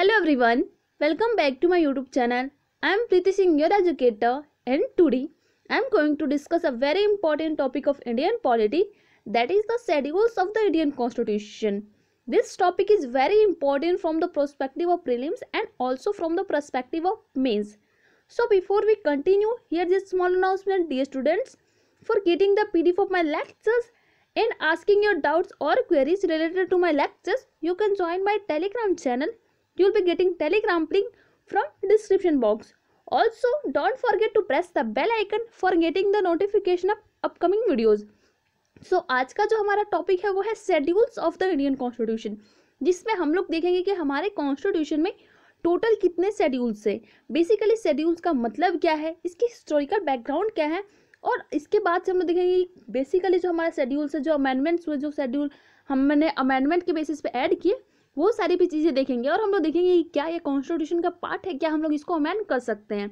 Hello everyone, welcome back to my YouTube channel. I am Preeti Singh, your educator and today I am going to discuss a very important topic of Indian polity that is the schedules of the Indian constitution. This topic is very important from the perspective of prelims and also from the perspective of mains. So before we continue, here's a small announcement dear students. For getting the PDF of my lectures, and asking your doubts or queries related to my lectures, you can join my Telegram channel you will be getting telegram link from description box. Also don't forget to press the bell icon for getting the notification of upcoming videos. So so, आज का जो हमारा topic है वो है schedules of the Indian constitution जिसमें हम लोग देखेंगे कि हमारे कॉन्स्टिट्यूशन में टोटल कितने शेड्यूल्स है बेसिकली शेड्यूल्स का मतलब क्या है इसकी हिस्टोरिकल बैकग्राउंड क्या है और इसके बाद से हम लोग देखेंगे बेसिकली जो हमारे शेड्यूल्स है जो अमेंडमेंट्स हुए जो शेड्यूल हमने अमेंडमेंट के बेसिस पे ऐड किए वो सारी भी चीज़ें देखेंगे और हम लोग देखेंगे क्या ये कॉन्स्टिट्यूशन का पार्ट है क्या हम लोग इसको अमेंड कर सकते हैं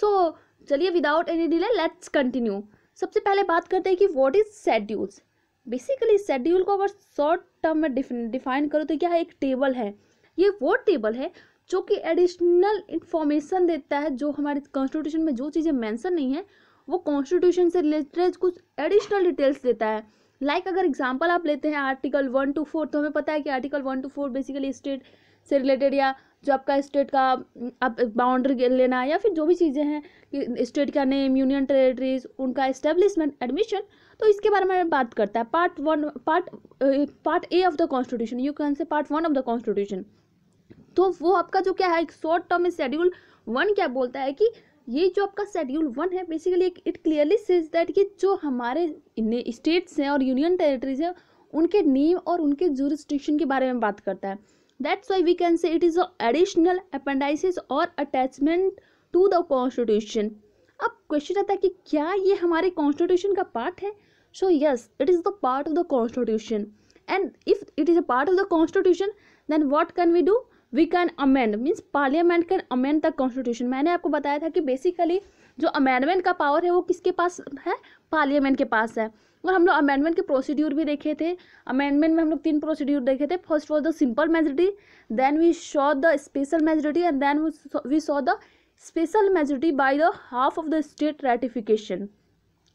सो so, चलिए without any delay let's continue सबसे पहले बात करते हैं कि what is schedules basically schedule को अगर शॉर्ट टर्म में डिफाइन करो तो क्या है एक टेबल है ये वो टेबल है जो कि एडिशनल इन्फॉर्मेशन देता है जो हमारे कॉन्स्टिट्यूशन में जो चीज़ें मेंशन नहीं है वो कॉन्स्टिट्यूशन से रिलेटेड कुछ एडिशनल डिटेल्स देता है लाइक like अगर एग्जाम्पल आप लेते हैं आर्टिकल वन टू फोर तो हमें पता है कि article one two four basically state से रिलेटेड या जो आपका स्टेट का हम्म, आप बाउंड्री लेना या फिर जो भी चीज़ें हैं कि स्टेट का नेम यूनियन टेरेटरीज उनका इस्टेब्लिशमेंट एडमिशन तो इसके बारे में बात करता है part one part part A of the constitution you can say part one of the constitution तो वो आपका जो क्या है एक शॉर्ट टर्म शेड्यूल वन क्या बोलता है कि ये जो आपका शेड्यूल वन है basically it clearly says that कि जो हमारे स्टेट्स हैं और यूनियन टेरिटरीज हैं उनके नेम और उनके जूरिस्ट्रिक्शन के बारे में बात करता है that's why we can say it is additional appendices और अटैचमेंट टू द कॉन्स्टिट्यूशन अब क्वेश्चन रहता है कि क्या ये हमारे कॉन्स्टिट्यूशन का पार्ट है so yes it is the part of the constitution and if it is a part of the constitution then what can we do we can amend means parliament can amend the constitution मैंने आपको बताया था कि basically जो amendment का power है वो किसके पास है पार्लियामेंट के पास है और हम लोग अमेंडमेंट के प्रोसीड्यूर भी देखे थे अमेंडमेंट में हम लोग तीन प्रोसीड्यूर देखे थे first was the simple majority then we show the special majority and then we show the special majority by the half of the state ratification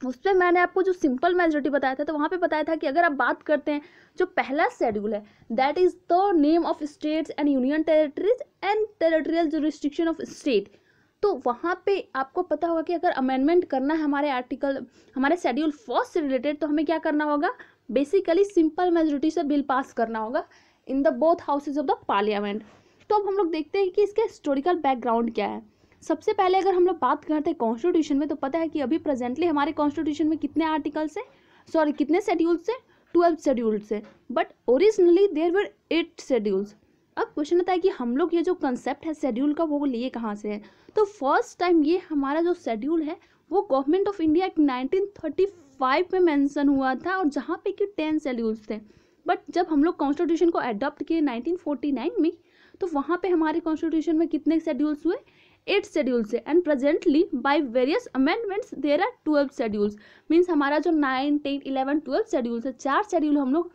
उस पर मैंने आपको जो सिंपल मेजोरिटी बताया था तो वहाँ पे बताया था कि अगर आप बात करते हैं जो पहला शेड्यूल है that is the name of states and union territories and territorial जो रिस्ट्रिक्शन ऑफ स्टेट तो वहाँ पे आपको पता होगा कि अगर अमेंडमेंट करना है हमारे आर्टिकल हमारे शेड्यूल फर्स्ट से रिलेटेड तो हमें क्या करना होगा बेसिकली सिंपल मेजोरिटी से बिल पास करना होगा in the both houses of the parliament तो अब हम लोग देखते हैं कि इसका हिस्टोरिकल बैकग्राउंड क्या है सबसे पहले अगर हम लोग बात करते हैं कॉन्स्टिट्यूशन में तो पता है कि अभी प्रेजेंटली हमारे कॉन्स्टिट्यूशन में कितने आर्टिकल्स हैं सॉरी कितने शेड्यूल्स है ट्वेल्व शेड्यूल्स है but originally there were eight schedules अब क्वेश्चन आता है कि हम लोग ये जो कंसेप्ट है शेड्यूल का वो लिए कहाँ से है तो फर्स्ट टाइम ये हमारा जो शेड्यूल है वो government of India thirty five में मैंसन हुआ था और जहाँ पे कि टेन शेड्यूल्स थे बट जब हम लोग कॉन्स्टिट्यूशन को अडोप्ट किए 1949 में तो वहाँ पे हमारे कॉन्स्टिट्यूशन में कितने शेड्यूल्स हुए एट शेड्यूल से and presently by various amendments there are twelve schedules means हमारा जो nine ten eleven twelve schedules है चार शेड्यूल हम लोग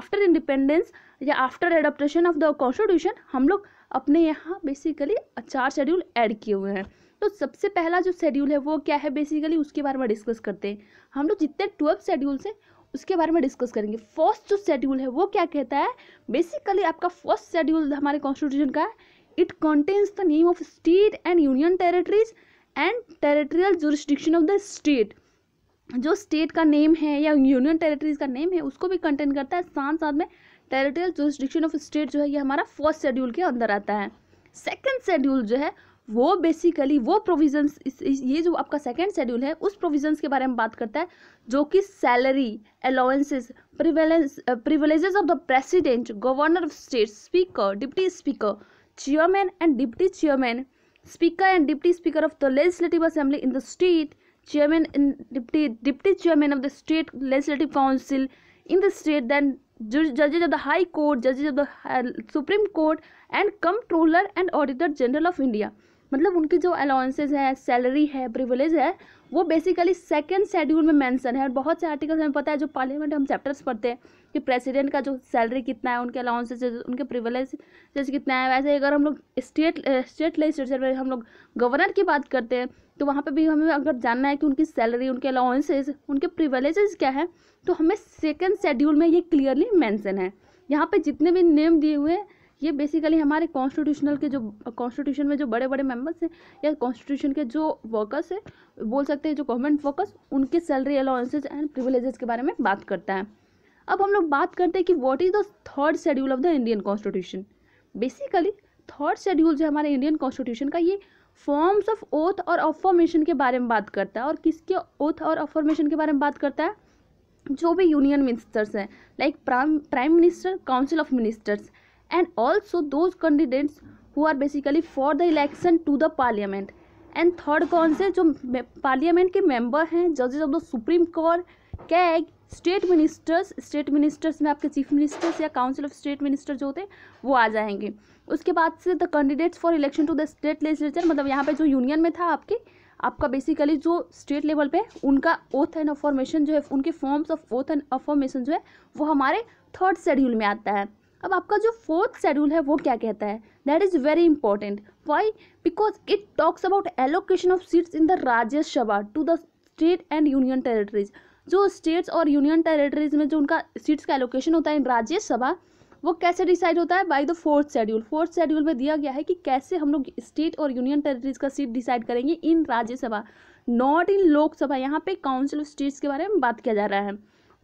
आफ्टर इंडिपेंडेंस या after adoption of the constitution हम लोग अपने यहाँ बेसिकली चार शेड्यूल ऐड किए हुए हैं तो सबसे पहला जो शेड्यूल है वो क्या है बेसिकली उसके बारे में डिस्कस करते हैं हम लोग जितने ट्वेल्व शेड्यूल्स हैं उसके बारे में डिस्कस करेंगे फर्स्ट जो शेड्यूल है वो क्या कहता है बेसिकली आपका फर्स्ट शेड्यूल हमारे कॉन्स्टिट्यूशन का है it contains the name of state and union territories and territorial jurisdiction of the state जो स्टेट का नेम है या यूनियन टेरिटरीज का नेम है उसको भी कंटेन करता है साथ साथ में टेरिटोरियल जुरिस्टिक्शन ऑफ स्टेट जो है ये हमारा फर्स्ट शेड्यूल के अंदर आता है सेकंड शेड्यूल जो है वो बेसिकली वो प्रोविजंस ये जो आपका सेकंड शेड्यूल है उस प्रोविजंस के बारे में बात करता है जो कि salary allowances prevalence privileges of the president governor of state speaker deputy speaker chairman and deputy chairman, speaker and deputy speaker of the legislative assembly in the state, chairman and deputy, deputy chairman of the state legislative council in the state, then judges of the High Court, judges of the uh, Supreme Court and Comptroller and Auditor General of India. मतलब उनकी जो allowances है salary है privilege है वो basically second schedule में mention है और बहुत से आर्टिकल्स हमें पता है जो पार्लियामेंट हम चैप्टर्स पढ़ते हैं कि प्रेसिडेंट का जो सैलरी कितना है उनके अलाउंसेज उनके प्रिविलेज कितना है वैसे अगर हम लोग स्टेट स्टेट लेजिस्लेचर में हम लोग गवर्नर की बात करते हैं तो वहाँ पर भी हमें अगर जानना है कि उनकी सैलरी उनके अलाउंसेज उनके प्रिविलेजेस क्या है तो हमें सेकेंड शेड्यूल में ये क्लियरली मैंसन है यहाँ पर जितने भी नेम दिए हुए हैं ये बेसिकली हमारे कॉन्स्टिट्यूशनल के जो कॉन्स्टिट्यूशन में जो बड़े बड़े मेंबर्स हैं या कॉन्स्टिट्यूशन के जो वर्कर्स हैं बोल सकते हैं जो गवर्नमेंट वर्कर्स उनके सैलरी अलाउंसेज एंड प्रिविलेजेस के बारे में बात करता है अब हम लोग बात करते हैं कि what is the third schedule of the Indian constitution basically third schedule जो हमारे इंडियन कॉन्स्टिट्यूशन का ये फॉर्म्स ऑफ ओथ और अफॉर्मेशन के बारे में बात करता है और किसके ओथ और अफॉर्मेशन के बारे में बात करता है जो भी यूनियन मिनिस्टर्स हैं like prime minister council of ministers and also those candidates who are basically for the election to the parliament and third कौन से जो पार्लियामेंट के मेंबर हैं जजेज of the supreme court CAG state ministers state ministers में आपके chief ministers या council of state minister जो होते हैं वो आ जाएंगे उसके बाद से the candidates for election to the state legislature मतलब यहाँ पे जो यूनियन में था आपके आपका बेसिकली जो स्टेट लेवल पे उनका ओथ एंड अफॉर्मेशन जो है उनके forms of oath and affirmation जो है वो हमारे थर्ड शेड्यूल में आता है अब आपका जो फोर्थ शेड्यूल है वो क्या कहता है that is very important why because it talks about allocation of seats in the Rajya Sabha to the state and union territories जो स्टेट्स और यूनियन टेरेटरीज में जो उनका सीट्स का एलोकेशन होता है इन राज्यसभा वो कैसे डिसाइड होता है by the fourth schedule fourth schedule में दिया गया है कि कैसे हम लोग स्टेट और यूनियन टेरेटरीज का सीट डिसाइड करेंगे in Rajya Sabha not in Lok Sabha यहाँ पे काउंसिल ऑफ स्टेट्स के बारे में बात किया जा रहा है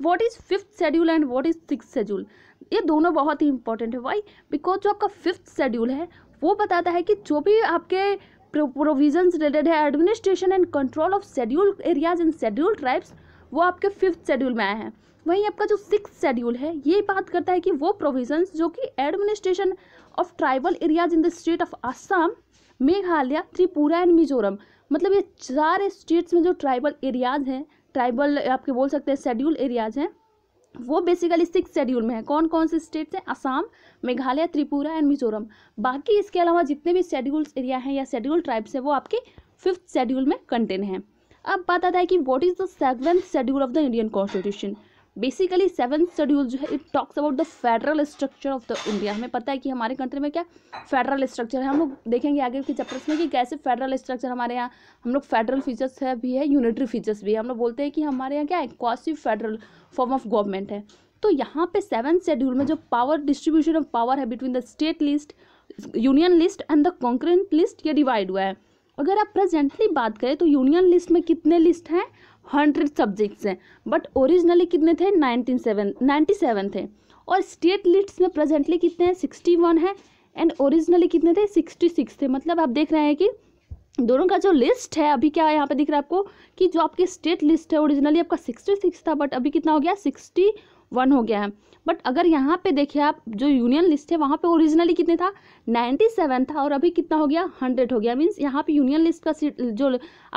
what is fifth schedule and what is six schedule ये दोनों बहुत ही इंपॉर्टेंट है वाई बिकॉज जो आपका फिफ्थ शेड्यूल है वो बताता है कि जो भी आपके प्रोविजन रिलेटेड है administration and control of schedule areas and schedule tribes वो आपके फिफ्थ शेड्यूल में आए हैं वहीं आपका जो सिक्स शेड्यूल है ये बात करता है कि वो प्रोविजंस जो कि administration of tribal areas in the state of Assam Meghalaya Tripura and Mizoram मतलब ये चार स्टेट्स में जो ट्राइबल एरियाज हैं ट्राइबल आपके बोल सकते हैं शेड्यूल एरियाज हैं वो बेसिकली सिक्स शेड्यूल में है कौन कौन से स्टेट्स हैं असम मेघालय त्रिपुरा एंड मिजोरम बाकी इसके अलावा जितने भी शेड्यूल्स एरिया हैं या शेड्यूल ट्राइब्स हैं वो आपके फिफ्थ शेड्यूल में कंटेन हैं अब बात आता है कि what is the seventh schedule of the Indian constitution basically seventh schedule जो है it talks about the federal structure of the India हमें पता है कि हमारे कंट्री में क्या फेडरल स्ट्रक्चर है हम लोग देखेंगे आगे के चैप्टर्स में कि कैसे फेडरल स्ट्रक्चर हमारे यहाँ हम लोग फेडरल फीचर्स है भी है यूनिटरी फीचर्स भी है हम लोग बोलते हैं कि हमारे यहाँ क्या है फेडरल फॉर्म ऑफ गवर्नमेंट है तो यहाँ पे सेवन शेड्यूल में जो पावर डिस्ट्रीब्यूशन ऑफ पावर है between the state list union list and the concurrent list ये डिवाइड हुआ है अगर आप प्रेजेंटली बात करें तो यूनियन लिस्ट में कितने लिस्ट हैं हंड्रेड सब्जेक्ट्स हैं बट ओरिजिनली कितने थे नाइनटीन सेवन नाइन्टी सेवन थे और स्टेट लिस्ट में प्रेजेंटली कितने हैं सिक्सटी वन है एंड ओरिजिनली कितने थे सिक्सटी सिक्स थे मतलब आप देख रहे हैं कि दोनों का जो लिस्ट है अभी क्या यहाँ पे दिख रहा है आपको कि जो आपकी स्टेट लिस्ट है ओरिजिनली आपका सिक्सटी सिक्स था बट अभी कितना हो गया सिक्सटी वन हो गया है बट अगर यहाँ पे देखिए आप जो यूनियन लिस्ट है वहाँ पे ओरिजिनली कितने था 97 था और अभी कितना हो गया 100 हो गया मीन्स यहाँ पे यूनियन लिस्ट का जो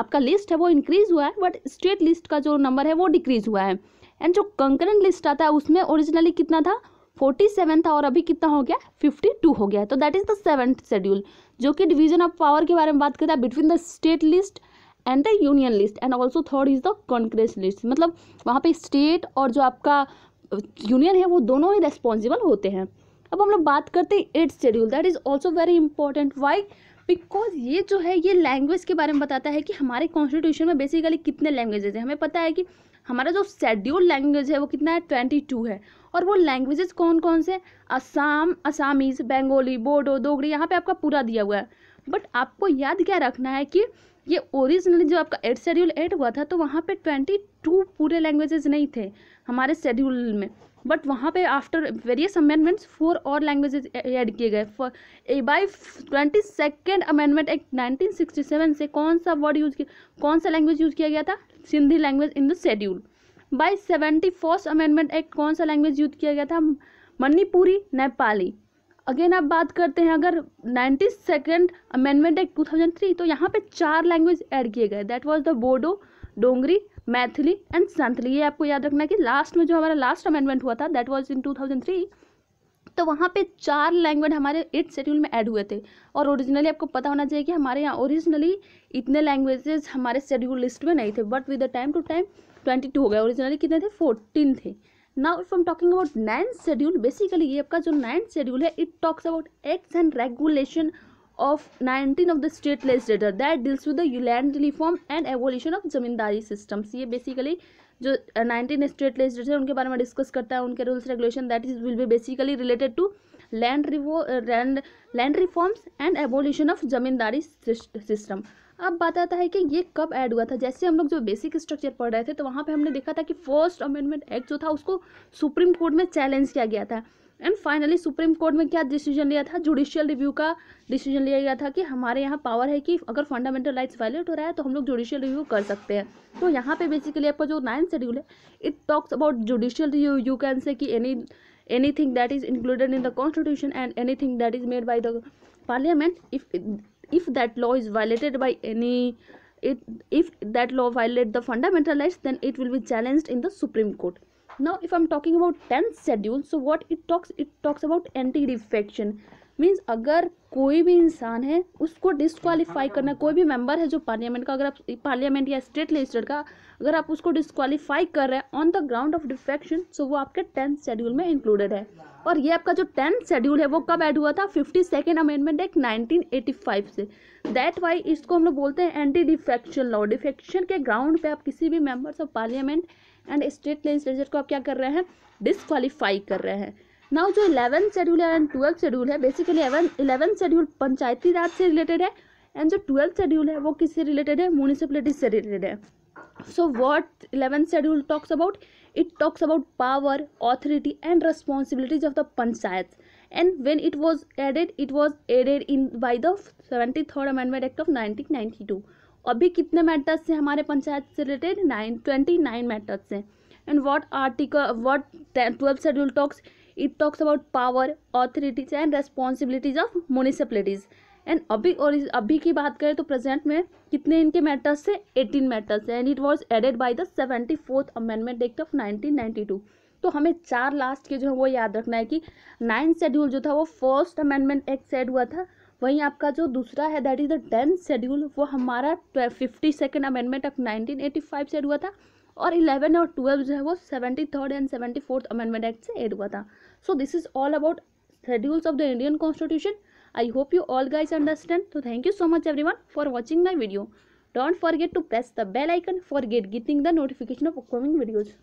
आपका लिस्ट है वो इंक्रीज हुआ है बट स्टेट लिस्ट का जो नंबर है वो डिक्रीज हुआ है एंड जो कंकरेंट लिस्ट आता है उसमें ओरिजिनली कितना था 47 था और अभी कितना हो गया 52 हो गया तो that is the seventh schedule जो कि डिवीजन ऑफ पावर के बारे में बात करता है between the state list and the union list and also third is the concurrent list मतलब वहाँ पे स्टेट और जो आपका यूनियन है वो दोनों ही रेस्पॉन्सिबल होते हैं अब हम लोग बात करते हैं eight schedule that is also very important why because ये जो है ये लैंग्वेज के बारे में बताता है कि हमारे कॉन्स्टिट्यूशन में बेसिकली कितने लैंग्वेजेज हैं हमें पता है कि हमारा जो शेड्यूल लैंग्वेज है वो कितना है ट्वेंटी टू है और वो लैंग्वेजेस कौन कौन से असम असामीज बंगाली बोडो दोगड़ी यहाँ पे आपका पूरा दिया हुआ है बट आपको याद क्या रखना है कि ये ओरिजिनली जो आपका एट शेड्यूल एट हुआ था तो वहाँ पे ट्वेंटी टू पूरे लैंग्वेजेस नहीं थे हमारे शेड्यूल में बट वहाँ पे आफ्टर वेरियस अमेंडमेंट्स फोर और लैंग्वेजेस ऐड किए गए by twenty second amendment act nineteen sixty seven से कौन सा वर्ड यूज किया कौन सा लैंग्वेज यूज किया गया था Sindhi language in the schedule by seventy first amendment act कौन सा लैंग्वेज यूज किया गया था मणिपुरी नेपाली अगेन आप बात करते हैं अगर ninety second amendment act two thousand three तो यहाँ पे चार लैंग्वेज ऐड किए गए that was the Bodo Dogri Maithili and Santhali ये आपको याद रखना कि लास्ट में जो हमारा लास्ट अमेंडमेंट हुआ था दैट वाज इन 2003 तो वहाँ पे चार लैंग्वेज हमारे एट शेड्यूल में ऐड हुए थे और ओरिजिनली आपको पता होना चाहिए कि हमारे यहाँ ओरिजिनली इतने लैंग्वेजेस हमारे शेड्यूल लिस्ट में नहीं थे but with the time to time twenty two हो गए ओरिजिनली कितने थे फोर्टीन थे now if I'm talking about ninth schedule basically ये आपका जो नाइन्थ शेड्यूल है it talks about acts and regulation of nineteen of the state legislature that deals with land reform and evolution of zamindari systems ये basically जो nineteen state legislature उनके बारे में discuss करता है उनके rules regulation that is will be basically related to land land land reforms and evolution of zamindari system अब बताता है कि ये कब ऐड हुआ था जैसे हम लोग जो बेसिक स्ट्रक्चर पढ़ रहे थे तो वहाँ पे हमने देखा था कि फर्स्ट अमेंडमेंट एक्ट जो था उसको सुप्रीम कोर्ट में चैलेंज किया गया था एंड फाइनली सुप्रीम कोर्ट में क्या डिसीजन लिया था जुडिशियल रिव्यू का डिसीजन लिया गया था कि हमारे यहाँ पावर है कि अगर फंडामेंटल राइट्स वायलेट हो रहा है तो हम लोग जुडिशियल रिव्यू कर सकते हैं तो यहाँ पे बेसिकली आपका जो नाइन्थ शेड्यूल है it talks about judicial review you can say कि any anything that is included in the constitution and anything that is made by the parliament if if that law is violated by any it if that law violate the fundamental rights then it will be challenge in the supreme court now if i'm talking about 10th schedule so what it talks it talks about anti defection means अगर कोई भी इंसान है उसको disqualify करना कोई भी member है जो पार्लियामेंट का अगर आप पार्लियामेंट या स्टेट लेजिस्लेटर का अगर आप उसको डिसक्वालीफाई कर रहे हैं on the ground of defection so वो आपके टेंथ शेड्यूल में इंक्लूडेड है और ये आपका जो टेंथ शेड्यूल है वो कब ऐड हुआ था fifty second amendment act nineteen से दैट वाई इसको हम लोग बोलते हैं एंटी डिफेक्शन लॉ डिफेक्शन के ग्राउंड पर आप किसी भी members of parliament and state legislature को आप क्या कर रहे हैं डिसक्वालीफाई कर रहे हैं नाउ जो इलेवंथ शेड्यूल है एंड ट्वेल्थ शेड्यूल है basically eleventh schedule Panchayati Raj से रिलेटेड है एंड जो ट्वेल्थ शेड्यूल है वो किससे रिलेटेड है म्यूनसिपलिटी से रिलेटेड है so what eleventh schedule talks about it talks about power authority and responsibilities of the panchayat and when it was added it was added in by the seventy third amendment act of nineteen ninety two अभी कितने matters हैं हमारे पंचायत से related nine twenty nine matters हैं and what article what twelve schedule talks it talks about power authorities and responsibilities of municipalities and अभी और अभी की बात करें तो प्रेजेंट में कितने इनके मैटर्स थे eighteen matters and it was added by the seventy fourth amendment act of nineteen ninety two तो हमें चार लास्ट के जो है वो याद रखना है कि नाइन्थ शेड्यूल जो था वो फर्स्ट अमेंडमेंट एक्ट सेड हुआ था वहीं आपका जो दूसरा है that is the tenth schedule वो हमारा fifty second amendment of nineteen eighty five से एड हुआ था और इलेवन और ट्वेल्व जो है वो seventy third and seventy fourth amendment act से एड हुआ था so this is all about schedules of the Indian constitution I hope you all guys understand तो thank you so much everyone for watching my video don't forget to press the bell icon for get getting the notification of upcoming videos